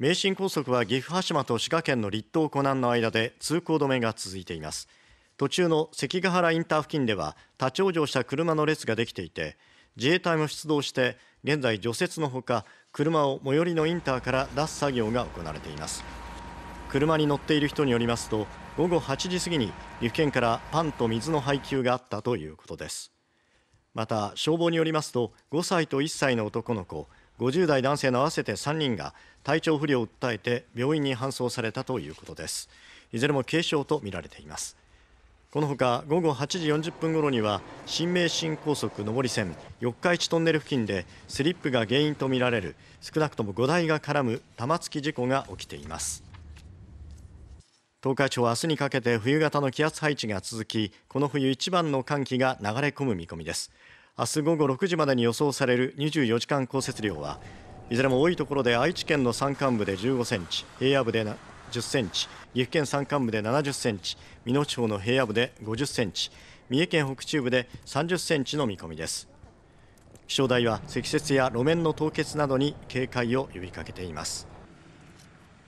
名神高速は岐阜羽島と滋賀県の立東湖南の間で通行止めが続いています途中の関ヶ原インター付近では立ち往生した車の列ができていて自衛隊も出動して現在除雪のほか車を最寄りのインターから出す作業が行われています車に乗っている人によりますと午後8時過ぎに岐阜県からパンと水の配給があったということですまた消防によりますと5歳と1歳の男の子50代男性の合わせて3人が体調不良を訴えて病院に搬送されたということですいずれも軽傷とみられていますこのほか午後8時40分頃には新名神高速上り線四日市トンネル付近でスリップが原因とみられる少なくとも5台が絡む玉突き事故が起きています東海地方は明日にかけて冬型の気圧配置が続きこの冬一番の寒気が流れ込む見込みです明日午後6時までに予想される24時間降雪量はいずれも多いところで愛知県の山間部で15センチ平野部で10センチ岐阜県山間部で70センチ美濃地方の平野部で50センチ三重県北中部で30センチの見込みです気象台は積雪や路面の凍結などに警戒を呼びかけています